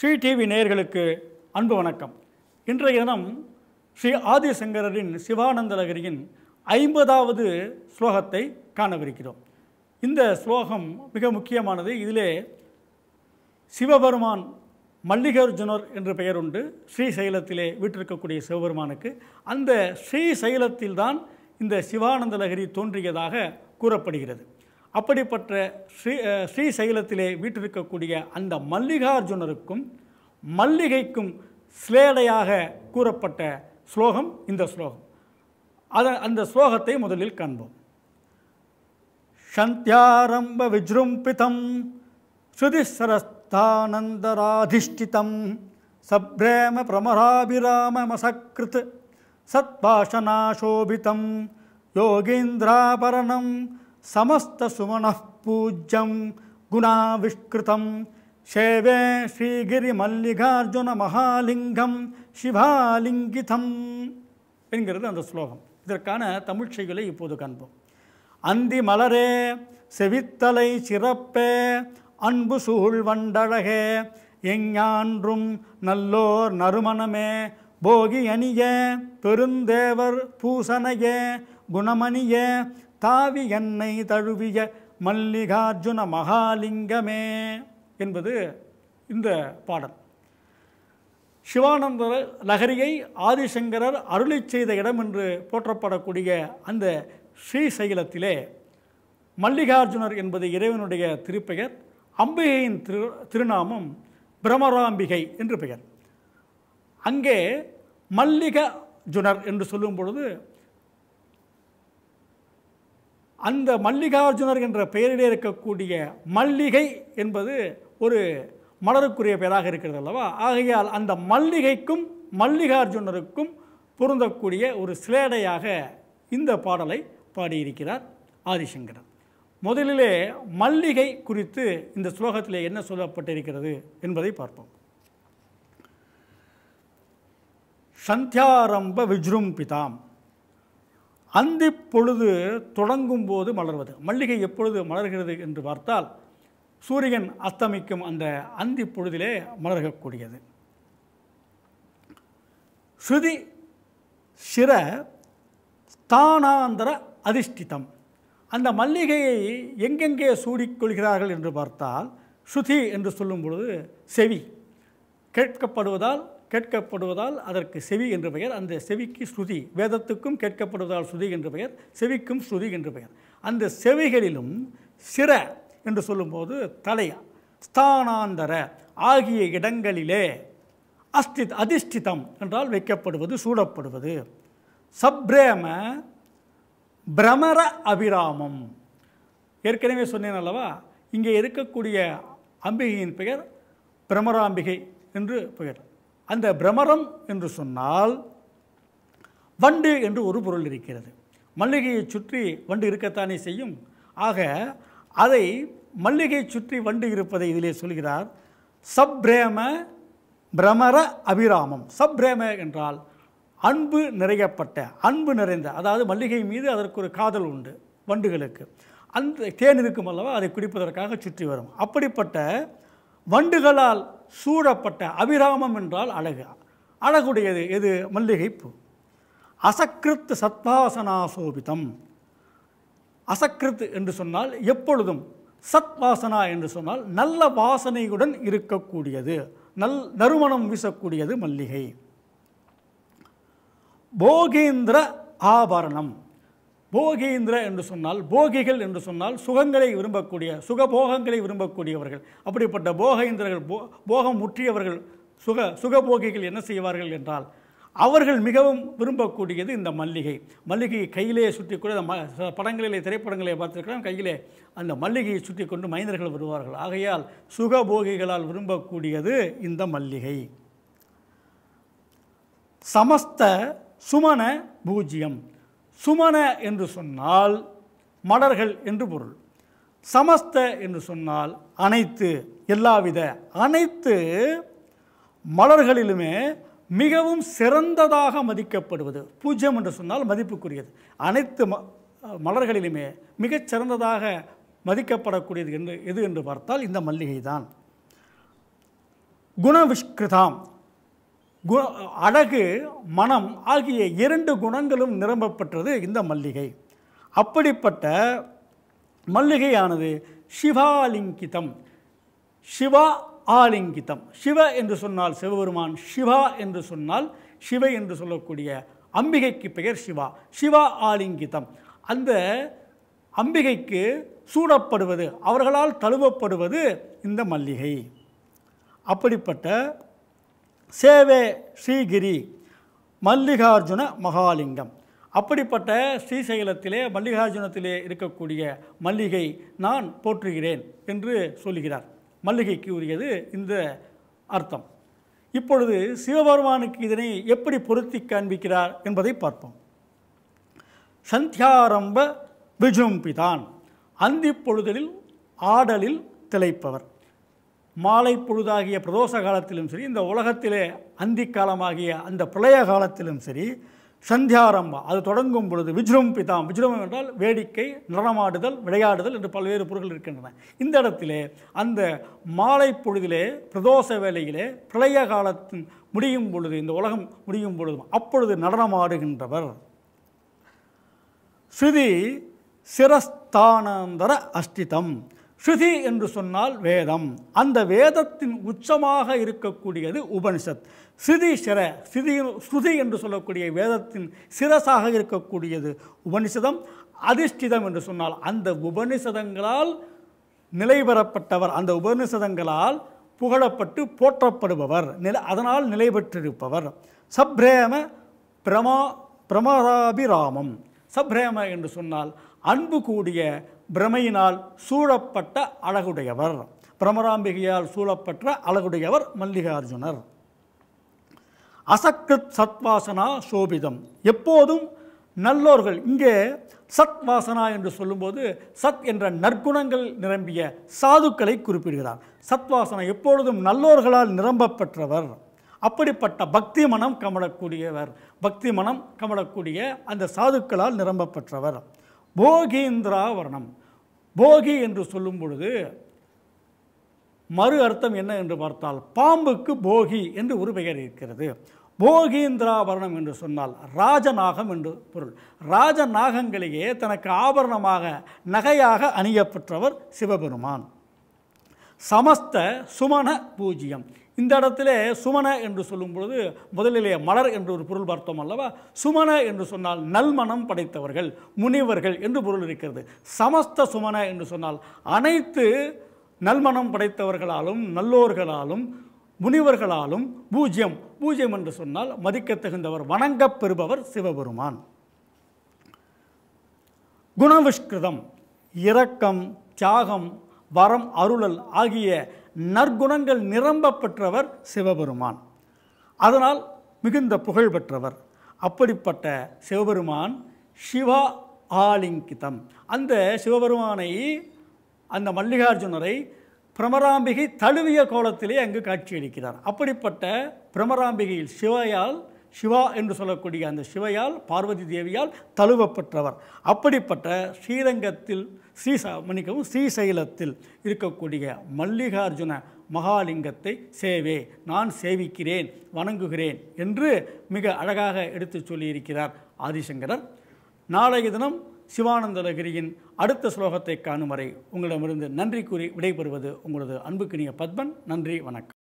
Sri TV நேயர்களுக்கு அன்பு வணக்கம் இன்றைய தினம் ஸ்ரீ ஆதிசங்கரரின் சிவானந்தலகிரியின் ஐம்பதாவது ஸ்லோகத்தை காணவிருக்கிறோம் இந்த ஸ்லோகம் மிக முக்கியமானது இதிலே சிவபெருமான் மல்லிகார்ஜுனர் என்று பெயர் உண்டு ஸ்ரீசைலத்திலே வீட்டிருக்கக்கூடிய சிவபெருமானுக்கு அந்த ஸ்ரீசைலத்தில்தான் இந்த சிவானந்தலகிரி தோன்றியதாக கூறப்படுகிறது அப்படிப்பட்ட ஸ்ரீ ஸ்ரீசைலத்திலே வீட்டிருக்கக்கூடிய அந்த மல்லிகார்ஜுனருக்கும் மல்லிகைக்கும் ஸ்லேடையாக கூறப்பட்ட ஸ்லோகம் இந்த ஸ்லோகம் அத அந்த ஸ்லோகத்தை முதலில் காண்போம் சந்தியாரம்ப விஜம்பிதம் சுதிசரஸ்தானந்தராதிஷ்டிதம் சப்ரேம பிரமராபிராம மசக்ருத் சத்பாஷனாசோபிதம் யோகீந்திராபரணம் समस्तसुमनः पूज्यं गुणाविष्कृतं शेवे ஸ்ரீகிரிமல்லிகார்ஜுனமகாலிங்கம் சிவாலிங்கிதம் என்கிறது அந்த ஸ்லோகம் இதற்கான தமிழ் தமிழ்ச்சைகளை இப்போது காண்போம் அந்தி மலரே செவித்தலை சிறப்பே அன்பு சூழ் வண்டழகே எஞ்ஞான்றும் நல்லோர் நறுமணமே போகி அணிய பெருந்தேவர் பூசணையே குணமணியே தாவி என்னை தழுவிய மல்லிகார்ஜுன மகாலிங்கமே என்பது இந்த பாடல் சிவானந்த லகரியை ஆதிசங்கரர் அருளி செய்த இடம் என்று போற்றப்படக்கூடிய அந்த ஸ்ரீசைலத்திலே மல்லிகார்ஜுனர் என்பது இறைவனுடைய திருப்பெயர் அம்பிகையின் திரு திருநாமம் பிரமராம்பிகை என்று பெயர் அங்கே மல்லிகார்ஜுனர் என்று சொல்லும் பொழுது அந்த மல்லிகார்ஜுனர் என்ற பெயரிலே இருக்கக்கூடிய மல்லிகை என்பது ஒரு மலருக்குரிய பெயராக இருக்கிறது அல்லவா ஆகையால் அந்த மல்லிகைக்கும் மல்லிகார்ஜுனருக்கும் பொருந்தக்கூடிய ஒரு சிலேடையாக இந்த பாடலை பாடியிருக்கிறார் ஆதிசங்கரன் முதலிலே மல்லிகை குறித்து இந்த ஸ்லோகத்தில் என்ன சொல்லப்பட்டிருக்கிறது என்பதை பார்ப்போம் சந்தியாரம்ப விஜ்ரும்பிதாம் அந்தி பொழுது தொடங்கும் போது மலர்வது மல்லிகை எப்பொழுது மலர்கிறது என்று பார்த்தால் சூரியன் அஸ்தமிக்கும் அந்த அந்தி பொழுதிலே மலர்கக்கூடியது ஸ்ருதி சிர ஸ்தானாந்தர அதிஷ்டிதம் அந்த மல்லிகையை எங்கெங்கே சூடிக்கொள்கிறார்கள் என்று பார்த்தால் ஸ்ருதி என்று சொல்லும் பொழுது செவி கேட்கப்படுவதால் கேட்கப்படுவதால் அதற்கு செவி என்று பெயர் அந்த செவிக்கு ஸ்ருதி வேதத்துக்கும் கேட்கப்படுவதால் ஸ்ருதி என்று பெயர் செவிக்கும் ஸ்ருதி என்று பெயர் அந்த செவிகளிலும் சிற என்று சொல்லும்போது தலை ஸ்தானாந்தர ஆகிய இடங்களிலே அஸ்தி அதிஷ்டிதம் என்றால் வைக்கப்படுவது சூடப்படுவது சப்ரேம பிரமர அபிராமம் ஏற்கனவே சொன்னேன் அல்லவா இங்கே இருக்கக்கூடிய அம்பிகையின் பெயர் பிரமராம்பிகை என்று பெயர் அந்த பிரமரம் என்று சொன்னால் வண்டு என்று ஒரு பொருள் இருக்கிறது மல்லிகையை சுற்றி வண்டு இருக்கத்தானே செய்யும் ஆக அதை மல்லிகை சுற்றி வண்டு இருப்பதை இதிலே சொல்கிறார் சப்ரேம பிரமர அபிராமம் சப்ரேம என்றால் அன்பு நிறையப்பட்ட அன்பு நிறைந்த அதாவது மல்லிகை மீது அதற்கு ஒரு காதல் உண்டு வண்டுகளுக்கு அந்த தேன் இருக்கும் அல்லவா அதை குடிப்பதற்காக சுற்றி வரும் அப்படிப்பட்ட வண்டுகளால் சூழப்பட்ட அபிராமம் என்றால் அழகு அழகுடையது எது மல்லிகைப்பூ அசக்கிருத் சத்வாசனாசோபிதம் அசக்கிருத்து என்று சொன்னால் எப்பொழுதும் சத் வாசனா என்று சொன்னால் நல்ல வாசனையுடன் இருக்கக்கூடியது நல் நறுமணம் வீசக்கூடியது மல்லிகை போகேந்திர ஆபரணம் போகீந்திர என்று சொன்னால் போகிகள் என்று சொன்னால் சுகங்களை விரும்பக்கூடிய சுகபோகங்களை விரும்பக்கூடியவர்கள் அப்படிப்பட்ட போகேந்திரர்கள் போ போகம் முற்றியவர்கள் சுக சுகபோகிகள் என்ன செய்வார்கள் என்றால் அவர்கள் மிகவும் விரும்பக்கூடியது இந்த மல்லிகை மல்லிகையை கையிலே சுற்றி கூட ம படங்களிலே திரைப்படங்களை பார்த்துருக்கலாம் கையிலே அந்த மல்லிகையை சுற்றி கொண்டு மைந்தர்கள் வருவார்கள் ஆகையால் சுகபோகிகளால் விரும்பக்கூடியது இந்த மல்லிகை சமஸ்த சுமண பூஜ்யம் சுமன என்று சொன்னால் மலர்கள் என்று பொருள் சமஸ்த என்று சொன்னால் அனைத்து எல்லாவித அனைத்து மலர்களிலுமே மிகவும் சிறந்ததாக மதிக்கப்படுவது பூஜ்யம் என்று சொன்னால் மதிப்புக்குரியது அனைத்து ம மலர்களிலுமே மிகச் சிறந்ததாக மதிக்கப்படக்கூடியது என்று எது என்று பார்த்தால் இந்த மல்லிகை தான் குணவிஷ்கிருதாம் கு அழகு மனம் ஆகிய இரண்டு குணங்களும் நிரம்பப்பட்டது இந்த மல்லிகை அப்படிப்பட்ட மல்லிகையானது சிவாலிங்கிதம் சிவா ஆலிங்கிதம் சிவ என்று சொன்னால் சிவபெருமான் சிவா என்று சொன்னால் சிவை என்று சொல்லக்கூடிய அம்பிகைக்கு பெயர் சிவா சிவா ஆலிங்கிதம் அந்த அம்பிகைக்கு சூடப்படுவது அவர்களால் தழுவப்படுவது இந்த மல்லிகை அப்படிப்பட்ட சேவே ஸ்ரீகிரி மல்லிகார்ஜுன மகாலிங்கம் அப்படிப்பட்ட ஸ்ரீசைலத்திலே மல்லிகார்ஜுனத்திலே இருக்கக்கூடிய மல்லிகை நான் போற்றுகிறேன் என்று சொல்லுகிறார் மல்லிகைக்கு உரியது இந்த அர்த்தம் இப்பொழுது சிவபெருமானுக்கு இதனை எப்படி பொருத்தி காண்பிக்கிறார் என்பதை பார்ப்போம் சந்தியாரம்ப விஜும்பிதான் அந்தி பொழுதலில் ஆடலில் திளைப்பவர் மாலை பொழுதாகிய பிரதோஷ காலத்திலும் சரி இந்த உலகத்திலே அந்திக்காலமாகிய காலமாகிய அந்த பிரளய காலத்திலும் சரி சந்தியாரம்பா அது தொடங்கும் பொழுது விஜ்ரம் பிதாம் விஜ்ரம் என்றால் வேடிக்கை நடனமாடுதல் விளையாடுதல் என்று பல்வேறு பொருள்கள் இருக்கின்றன இந்த இடத்திலே அந்த மாலை பொழுதிலே பிரதோஷ வேலையிலே பிரளய காலத்தின் முடியும் பொழுது இந்த உலகம் முடியும் பொழுது அப்பொழுது நடனமாடுகின்றவர் ஸ்ருதி சிரஸ்தானந்தர அஷ்டிதம் ஸ்ருதி என்று சொன்னால் வேதம் அந்த வேதத்தின் உச்சமாக இருக்கக்கூடியது உபனிஷத் ஸ்ருதி சிற ஸ்ருதி ஸ்ருதி என்று சொல்லக்கூடிய வேதத்தின் சிரசாக இருக்கக்கூடியது உபனிஷதம் அதிஷ்டிதம் என்று சொன்னால் அந்த உபனிஷதங்களால் நிலை பெறப்பட்டவர் அந்த உபனிஷதங்களால் புகழப்பட்டு போற்றப்படுபவர் நில அதனால் நிலை பெற்றிருப்பவர் சப்ரேம பிரமா பிரமராபிராமம் சப்ரேம என்று சொன்னால் அன்பு கூடிய பிரமையினால் சூழப்பட்ட அழகுடையவர் பிரமராம்பிகையால் சூழப்பட்ட அழகுடையவர் மல்லிகார்ஜுனர் அசக்கிருத் சத்வாசனா சோபிதம் எப்போதும் நல்லோர்கள் இங்கே சத் வாசனா என்று சொல்லும்போது சத் என்ற நற்குணங்கள் நிரம்பிய சாதுக்களை குறிப்பிடுகிறார் சத்வாசனா எப்பொழுதும் நல்லோர்களால் நிரம்பப்பெற்றவர் அப்படிப்பட்ட பக்தி மனம் கமலக்கூடியவர் பக்தி மனம் கமலக்கூடிய அந்த சாதுக்களால் நிரம்பப்பெற்றவர் போகேந்திராவரணம் போகி என்று சொல்லும் பொழுது மறு அர்த்தம் என்ன என்று பார்த்தால் பாம்புக்கு போகி என்று ஒரு பெயர் இருக்கிறது போகீந்திராபரணம் என்று சொன்னால் ராஜநாகம் என்று பொருள் ராஜநாகங்களையே தனக்கு ஆபரணமாக நகையாக அணியப்பெற்றவர் சிவபெருமான் சமஸ்த சுமண பூஜ்யம் இந்த இடத்துல சுமன என்று சொல்லும் பொழுது முதலிலே மலர் என்று ஒரு பொருள் பார்த்தோம் அல்லவா சுமன என்று சொன்னால் நல்மனம் படைத்தவர்கள் முனிவர்கள் என்று பொருள் இருக்கிறது சமஸ்த சுமன என்று சொன்னால் அனைத்து நல்மனம் படைத்தவர்களாலும் நல்லோர்களாலும் முனிவர்களாலும் பூஜ்யம் பூஜ்யம் என்று சொன்னால் தகுந்தவர் வணங்கப் பெறுபவர் சிவபெருமான் குணவிஷ்கிருதம் இரக்கம் தியாகம் வரம் அருளல் ஆகிய நற்குணங்கள் நிரம்ப பெற்றவர் சிவபெருமான் அதனால் மிகுந்த புகழ் பெற்றவர் அப்படிப்பட்ட சிவபெருமான் சிவா ஆலிங்கிதம் அந்த சிவபெருமானை அந்த மல்லிகார்ஜுனரை பிரமராம்பிகை தழுவிய கோலத்திலே அங்கு காட்சியளிக்கிறார் அப்படிப்பட்ட பிரமராம்பிகையில் சிவையால் சிவா என்று சொல்லக்கூடிய அந்த சிவையால் பார்வதி தேவியால் தழுவப்பெற்றவர் அப்படிப்பட்ட ஸ்ரீரங்கத்தில் ஸ்ரீ மன்னிக்கவும் ஸ்ரீசைலத்தில் இருக்கக்கூடிய மல்லிகார்ஜுன மகாலிங்கத்தை சேவே நான் சேவிக்கிறேன் வணங்குகிறேன் என்று மிக அழகாக எடுத்து சொல்லியிருக்கிறார் ஆதிசங்கரர் நாளைய தினம் சிவானந்தலகிரியின் அடுத்த ஸ்லோகத்தை காணும் வரை உங்களிடமிருந்து நன்றி கூறி விடைபெறுவது உங்களது அன்புக்கினிய பத்மன் நன்றி வணக்கம்